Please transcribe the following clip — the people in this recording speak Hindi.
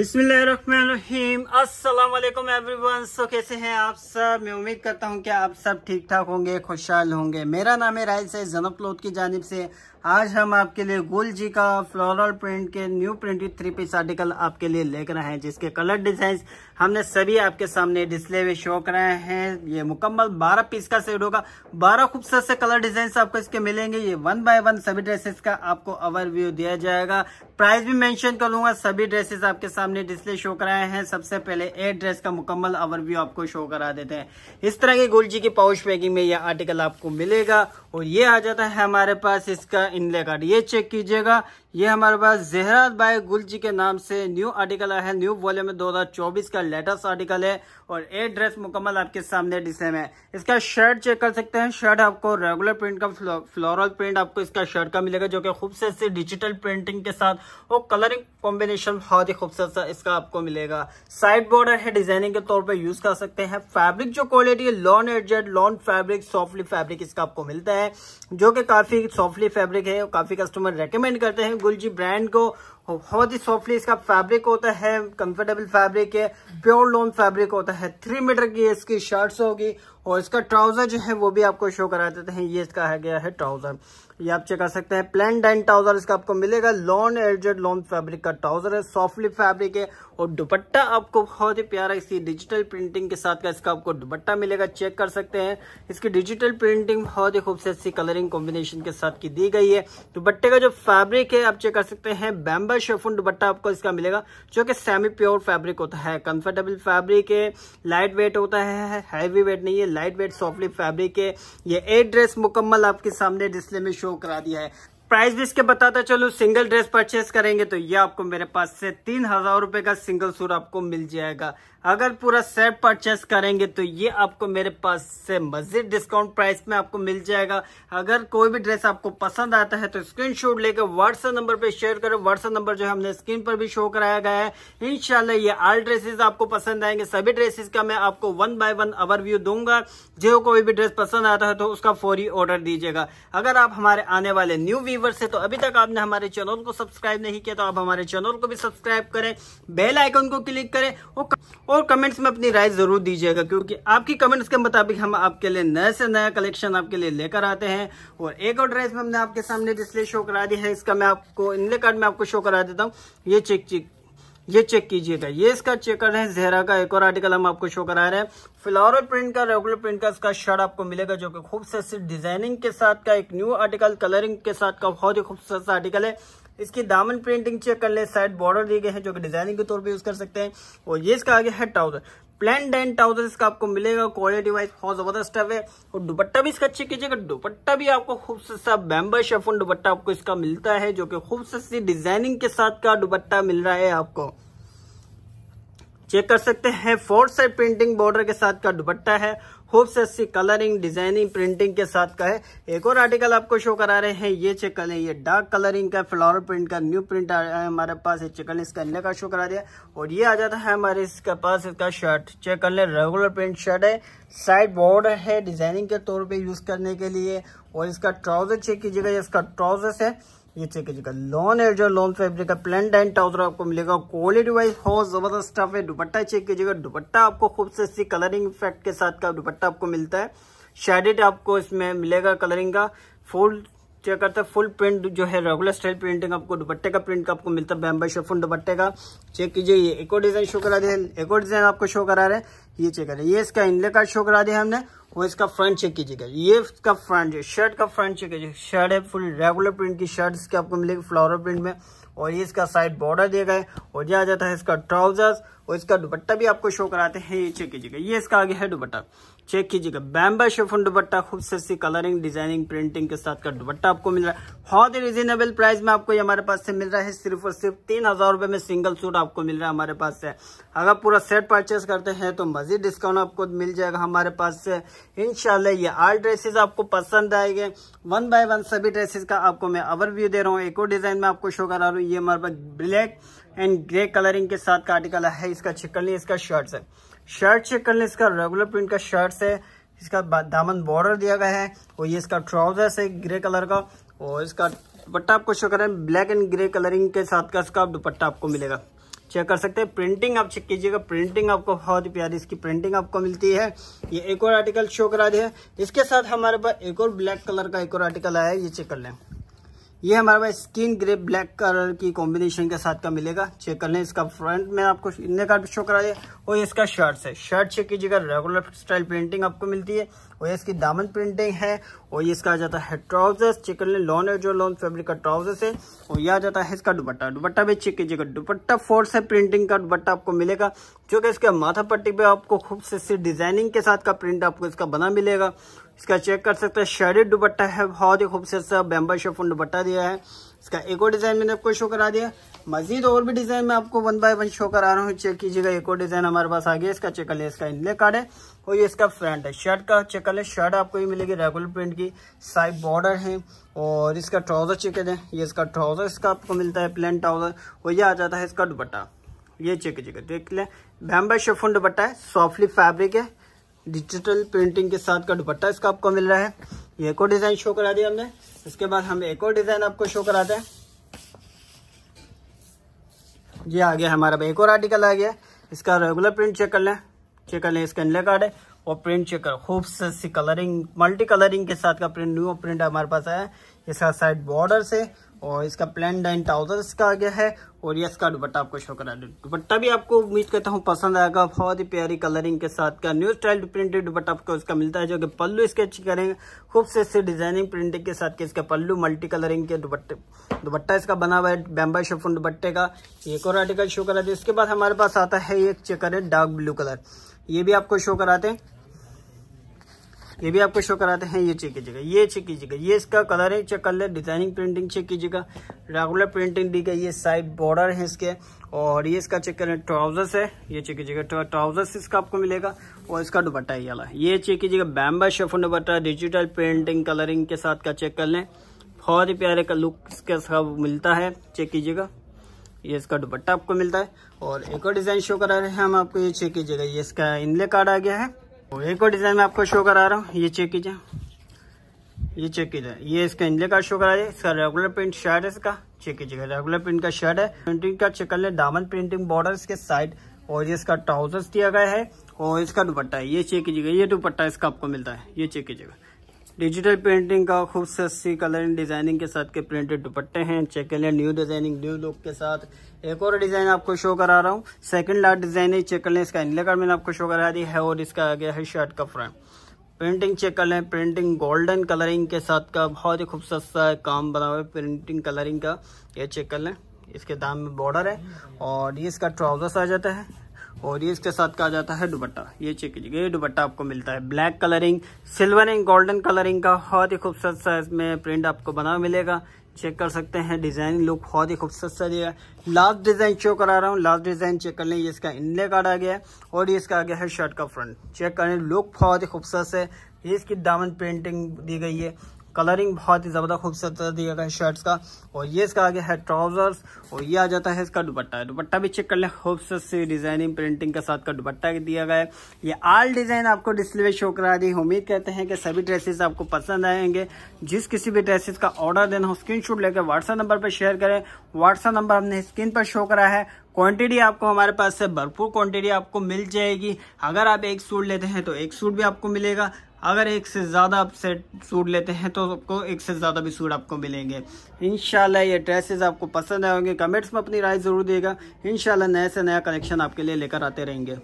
बिस्मिल्लाहिर्रहमानिर्रहीम अस्सलाम वालेकुम एवरीवन सो कैसे हैं आप सब मैं उम्मीद करता हूं कि आप सब ठीक ठाक होंगे खुशहाल होंगे मेरा नाम है राइल से जनब की जानब से आज हम आपके लिए गुल जी का फ्लोरल प्रिंट के new printed three piece article आपके लिए लेकर आए हैं जिसके कलर डिजाइन हमने सभी आपके सामने डिस्प्ले में शो कराए हैं ये मुकम्मल 12 पीस का सेट होगा 12 खूबसूरत से कलर डिजाइन आपको इसके मिलेंगे ये वन बाय वन सभी ड्रेसेस का आपको ओवरव्यू दिया जाएगा प्राइस भी मेंशन कर लूंगा सभी ड्रेसेस आपके सामने डिस्प्ले शो कराए हैं सबसे पहले एक ड्रेस का मुकम्मल ओवरव्यू आपको शो करा देते हैं इस तरह के गुल जी की पाउच पैकिंग में यह आर्टिकल आपको मिलेगा और ये आ जाता है हमारे पास इसका इनले कार्ड ये चेक कीजिएगा ये हमारे पास जहरात भाई गुल जी के नाम से न्यू आर्टिकल आया है न्यू वॉल्यूम में 2024 का लेटेस्ट आर्टिकल है और ए ड्रेस मुकम्मल आपके सामने डिस्प्ले में इसका शर्ट चेक कर सकते हैं शर्ट आपको रेगुलर प्रिंट का फ्लोरल प्रिंट आपको इसका शर्ट का मिलेगा जो कि खूबसूरत से डिजिटल प्रिंटिंग के साथ और कलरिंग कॉम्बिनेशन बहुत ही खूबसूरत सा इसका आपको मिलेगा साइड बॉर्डर है डिजाइनिंग के तौर पर यूज कर सकते हैं फैब्रिक जो क्वालिटी है लॉन एडजेट लॉन फैब्रिक सॉफ्टली फैब्रिक इसका आपको मिलता है जो कि काफी सॉफ्टली फैब्रिक है काफी कस्टमर रिकमेंड करते हैं गुलजी ब्रांड को बहुत ही सॉफ्टली इसका फैब्रिक होता है कंफर्टेबल फैब्रिक है प्योर लोन फैब्रिक होता है थ्री मीटर की इसकी शर्ट्स होगी और इसका ट्राउज़र जो है वो भी आपको शो करा देते हैं ये इसका है गया है ट्राउज़र ये आप चेक कर सकते हैं प्लेन डाइन ट्राउज़र इसका आपको मिलेगा लॉन एडजेड लॉन्ग फैब्रिक का ट्राउज़र है सॉफ्टली फैब्रिक है और दुपट्टा आपको बहुत ही प्यारा इसी डिजिटल प्रिंटिंग के साथ का इसका आपको दुपट्टा मिलेगा चेक कर सकते हैं इसकी डिजिटल प्रिंटिंग बहुत ही खूबसूरत सी कलरिंग कॉम्बिनेशन के साथ की दी गई है दुपट्टे का जो फैब्रिक है आप चेक कर सकते हैं बैम्बर शेफुन दुपट्टा आपको इसका मिलेगा जो कि सेमी प्योर फैब्रिक होता है कंफर्टेबल फैब्रिक है लाइट वेट होता है हैवी वेट नहीं है लाइट वेट सॉफ्टली फैब्रिक है ये एट ड्रेस मुकम्मल आपके सामने डिस्प्ले में शो करा दिया है प्राइस भी इसके बताता चलो सिंगल ड्रेस परचेस करेंगे तो ये आपको मेरे पास से तीन हजार रुपए का सिंगल सूट आपको मिल जाएगा अगर पूरा सेट परचेस करेंगे तो ये आपको मेरे पास से मज़ीद डिस्काउंट प्राइस में आपको मिल जाएगा अगर कोई भी ड्रेस आपको पसंद आता है तो स्क्रीनशॉट लेकर व्हाट्सएप नंबर पे शेयर करें व्हाट्सएप नंबर जो है हमने स्क्रीन पर भी शो कराया गया है इनशाला ये आल ड्रेसेस आपको पसंद आएंगे सभी ड्रेसेस का मैं आपको वन बाय वन ओवरव्यू दूंगा जो कोई भी ड्रेस पसंद आता है तो उसका फौरी ऑर्डर दीजिएगा अगर आप हमारे आने वाले न्यू व्यूवर्स है तो अभी तक आपने हमारे चैनल को सब्सक्राइब नहीं किया तो आप हमारे चैनल को भी सब्सक्राइब करें बेल आइकन को क्लिक करें और कमेंट्स में अपनी राय ज़रूर दीजिएगा क्योंकि आपकी कमेंट्स के मुताबिक हम आपके लिए नए से नया कलेक्शन आपके लिए लेकर आते हैं और एक और ड्रेस में हमने आपके सामने डिस्प्ले शो करा दी है इसका मैं आपको इनले कार्ड में आपको शो करा देता हूँ ये चेक चेक ये चेक कीजिएगा ये इसका चेकर है जहरा का एक और आर्टिकल हम आपको शो करा रहे हैं फ्लावर प्रिंट का रेगुलर प्रिंट का इसका शर्ट आपको मिलेगा जो कि खूबसूरत डिजाइनिंग के साथ का एक न्यू आर्टिकल कलरिंग के साथ का बहुत ही खूबसूरत आर्टिकल है इसकी दामन प्रिंटिंग चेक कर ले साइड बॉर्डर दिए गए हैं जो कि डिजाइनिंग के तौर पर यूज कर सकते हैं और ये इसका आगे है ट्राउजर प्लेन डेन ट्राउजर इसका आपको मिलेगा क्वालिटी वाइज बहुत जबरदस्त है और दुपट्टा भी इसका चेक कीजिएगा दुपट्टा भी आपको खूबसूरत सा बैम्बर शेफन दुपट्टा आपको इसका मिलता है जो कि खूबसूरत सी डिजाइनिंग के साथ का दुपट्टा मिल रहा है आपको चेक कर सकते हैं फोर्थ साइड प्रिंटिंग बॉर्डर के साथ का दुपट्टा है खूब अच्छी कलरिंग डिजाइनिंग प्रिंटिंग के साथ का है एक और आर्टिकल आपको शो करा रहे हैं ये चेक कर लें ये डार्क कलरिंग का फ्लावर प्रिंट का न्यू प्रिंट हमारे पास चेक कर लें इसका अन्य का शो करा दिया और ये आ जाता है हमारे इसके पास इसका शर्ट चेक कर लें रेगुलर प्रिंट शर्ट है साइड बॉर्डर है डिजाइनिंग के तौर पर यूज करने के लिए और इसका ट्राउजर चेक कीजिएगा इसका ट्राउजर है ये चेक कीजिएगा लॉन एयर जो लॉन फैब्रिक का प्लेन डाइन ट्राउजर आपको मिलेगा क्वालिटी वाइज बहुत जबरदस्त स्टफ है दुपट्टा चेक कीजिएगा दुपट्टा आपको से सी कलरिंग इफेक्ट के साथ का दुपट्टा आपको मिलता है शेडेड आपको इसमें मिलेगा कलरिंग का फुल चेक करते हैं फुल प्रिंट जो है रेगुलर स्टाइल प्रिंटिंग आपको दुपट्टे का प्रिंट का आपको मिलता है बैम्बर शेफुन दुपट्टे का चेक कीजिए ये एको डिजाइन शो करा दिया एको डिजाइन आपको शो करा रहे हैं ये चेक हैं ये इसका इनले कार्ड शो करा दिया हमने वो इसका फ्रंट चेक कीजिएगा ये इसका फ्रंट शर्ट का फ्रंट चेक कीजिए शर्ट है फुल रेगुलर प्रिंट की शर्ट इसके आपको मिलेगी फ्लावर प्रिंट में और ये इसका साइड बॉर्डर दिया गया है और ये आ जाता है इसका ट्राउजर्स और इसका दुपट्टा भी आपको शो कराते हैं ये चेक कीजिएगा ये इसका आगे है दुपट्टा चेक कीजिएगा बैम्बा शेफन दुपट्टा खूब सस्ती कलरिंग डिजाइनिंग प्रिंटिंग के साथ का दुपट्टा आपको मिल रहा है बहुत ही रिजनेबल प्राइस में आपको ये हमारे पास से मिल रहा है सिर्फ और सिर्फ तीन हजार रुपए में सिंगल सूट आपको मिल रहा है हमारे पास से अगर पूरा सेट परचेस करते हैं तो मजीद डिस्काउंट आपको मिल जाएगा हमारे पास से इनशाला ये आल ड्रेसेज आपको पसंद आएंगे वन बाय वन सभी ड्रेसेज का आपको मैं ओवरव्यू दे रहा हूँ एक और डिजाइन में आपको शो करा रहा हूँ ये हमारे पास ब्लैक एंड ग्रे कलरिंग के साथ का आर्टिकल है इसका लें इसका शर्ट है शर्ट लें इसका रेगुलर प्रिंट का शर्ट है इसका दामन बॉर्डर दिया गया है और ये इसका ट्राउजर्स है ग्रे कलर का और इसका दुपट्टा आपको शो करें ब्लैक एंड ग्रे कलरिंग के साथ का इसका दुपट्टा आपको मिलेगा चेक कर सकते हैं प्रिंटिंग आप चेक कीजिएगा प्रिंटिंग आपको बहुत ही प्यारी इसकी प्रिंटिंग आपको मिलती है ये एक और आर्टिकल शो करा दिया इसके साथ हमारे पास एक और ब्लैक कलर का एक और आर्टिकल आया है ये चेक कर लें ये हमारा भाई स्किन ग्रे ब्लैक कलर की कॉम्बिनेशन के साथ का मिलेगा चेक कर लें इसका फ्रंट में आपको इन्हें का शो करा दिया और ये इसका शर्ट है शर्ट चेक कीजिएगा रेगुलर स्टाइल प्रिंटिंग आपको मिलती है और ये इसकी दामन प्रिंटिंग है और ये इसका आ जाता है ट्राउजर्स चेक कर लें लॉन है जो लॉन फेब्रिक का ट्राउजर्स है और यह आ जाता है इसका दुपट्टा दुपट्टा भी चेक कीजिएगा दुपट्टा फोर्स से प्रिंटिंग का दुपट्टा आपको मिलेगा जो कि इसके माथा पट्टी पे आपको खूब से डिजाइनिंग के साथ का प्रिंट आपको इसका बना मिलेगा इसका चेक कर सकते हैं शेडेड दुपट्टा है बहुत ही खूबसूरत सा बैम्बर फोन दुपट्टा दिया है इसका एक और डिज़ाइन मैंने आपको शो करा दिया मजीद और भी डिज़ाइन मैं आपको वन बाय वन शो करा रहा हूँ चेक कीजिएगा एक और डिज़ाइन हमारे पास आ गया इसका चेक कर लिया इसका इनले कार्ड है और ये इसका फ्रंट है शर्ट का चेक कर ले शर्ट आपको ये मिलेगी रेगुलर प्रिंट की साइड बॉर्डर है और इसका ट्राउज़र चेक कर दें ये इसका ट्राउज़र इसका आपको मिलता है प्लेन ट्राउज़र और ये आ जाता है इसका दुपट्टा ये चेक कीजिएगा देख लें बैम्बर शेफुन दुपट्टा है सॉफ्टली फैब्रिक है डिजिटल प्रिंटिंग के साथ का दुपट्टा इसका आपको मिल रहा है ये एक और डिज़ाइन शो करा दिया हमने इसके बाद हम एक और डिज़ाइन आपको शो कराते हैं ये आ गया हमारा एक और आर्टिकल आ गया इसका रेगुलर प्रिंट चेक कर लें चेक कर लें इसका इनले कार्ड है और प्रिंट चेक कर खूब सी कलरिंग मल्टी कलरिंग के साथ का प्रिंट न्यू प्रिंट हमारे पास आया है इसका साइड बॉर्डर से और इसका प्लेन डाइन ट्राउजर्स का आ गया है और यस का दुपट्टा आपको शो करा दे दुपट्टा भी आपको उम्मीद करता हूँ पसंद आएगा बहुत ही प्यारी कलरिंग के साथ का न्यू स्टाइल प्रिंटेड दुपट्टा आपको इसका मिलता है जो कि पल्लू इसके अच्छी करेंगे खूब से इससे डिजाइनिंग प्रिंटिंग के साथ के इसका पल्लू मल्टी कलरिंग के दुपट्टे दुपट्टा इसका बना हुआ है बैम्बा शफुन दुपट्टे का एक और आर्टिकल शो करा दिया इसके बाद हमारे पास आता है एक चेकर है डार्क ब्लू कलर ये भी आपको शो कराते हैं ये भी आपको शो कराते हैं ये चेक कीजिएगा ये चेक कीजिएगा ये इसका कलर है चेक कर ले डिजाइनिंग प्रिंटिंग चेक कीजिएगा रेगुलर प्रिंटिंग दी गई ये साइड बॉर्डर है इसके और ये इसका चेक करें ट्राउजर्स है ये चेक कीजिएगा ट्राउजर्स तो इसका आपको मिलेगा और इसका दुपट्टा ही वाला ये चेक कीजिएगा बैम्बा शेफन दुपट्टा डिजिटल प्रिंटिंग कलरिंग के साथ का चेक कर लें बहुत ही प्यारे का लुक इसका सब मिलता है चेक कीजिएगा ये इसका दुपट्टा आपको मिलता है और एक और डिज़ाइन शो करा रहे हैं हम आपको ये चेक कीजिएगा ये इसका इनले कार्ड आ गया है तो एक और डिज़ाइन मैं आपको शो करा रहा हूँ ये चेक कीजिए ये चेक कीजिए ये इसका इंजले का शो करा दिया इसका रेगुलर प्रिंट शर्ट है इसका चेक कीजिएगा रेगुलर प्रिंट का शर्ट है प्रिंटिंग का चेक कर ले दामन प्रिंटिंग बॉर्डर इसके साइड और ये इसका ट्राउजर्स दिया गया है और इसका दुपट्टा है ये चेक कीजिएगा ये दुपट्टा इसका आपको मिलता है ये चेक कीजिएगा डिजिटल पेंटिंग का खूब सस्ती कलर डिज़ाइनिंग के साथ के प्रिंटेड दुपट्टे हैं चेक कर लें न्यू डिज़ाइनिंग न्यू लुक के साथ एक और डिज़ाइन आपको शो करा रहा हूँ सेकंड लास्ट डिज़ाइन है चेक कर लें इसका नीला मैंने आपको शो करा दी है और इसका आ गया है शर्ट का फ्रंट प्रिंटिंग चेक कर लें प्रिंटिंग गोल्डन कलरिंग के साथ का बहुत ही खूबसूरत सा अच्छा काम बना हुआ है प्रिंटिंग कलरिंग का ये चेक कर लें इसके दाम में बॉर्डर है और ये इसका ट्राउज़र्स आ जाता है और ये इसके साथ कहा जाता है दुपट्टा ये चेक कीजिएगा ये दुपट्टा आपको मिलता है black colouring silver and golden colouring का बहुत ही खूबसूरत सा इसमें प्रिंट आपको बना मिलेगा चेक कर सकते हैं डिज़ाइन लुक बहुत ही खूबसूरत सा दिया लास्ट डिज़ाइन शो करा रहा हूँ लास्ट डिज़ाइन चेक कर लें ये इसका इनले कार्ड आ गया है और ये इसका आ गया है शर्ट का फ्रंट चेक करें लुक बहुत ही खूबसूरत है ये इसकी दामन पेंटिंग दी गई है कलरिंग बहुत ही ज़्यादा खूबसूरत दिया गया है शर्ट्स का और ये इसका आगे है ट्राउजर्स और ये आ जाता है इसका दुपट्टा दुपट्टा भी चेक कर लें खूबसूरत सी डिज़ाइनिंग प्रिंटिंग के साथ का दुपट्टा दिया गया है ये आल डिज़ाइन आपको डिस्प्ले में शो करा दी उम्मीद कहते हैं कि सभी ड्रेसेस आपको पसंद आएंगे जिस किसी भी ड्रेसेस का ऑर्डर देना हो स्क्रीन लेकर व्हाट्सएप नंबर पर शेयर करें व्हाट्सएप नंबर हमने स्क्रीन पर शो करा है क्वांटिटी आपको हमारे पास से भरपूर क्वांटिटी आपको मिल जाएगी अगर आप एक सूट लेते हैं तो एक सूट भी आपको मिलेगा अगर एक से ज़्यादा आप सेट सूट लेते हैं तो आपको एक से ज़्यादा भी सूट आपको मिलेंगे इन ये ड्रेसेस आपको पसंद आएंगे कमेंट्स में अपनी राय ज़रूर देगा इन नए से नया कलेक्शन आपके लिए लेकर आते रहेंगे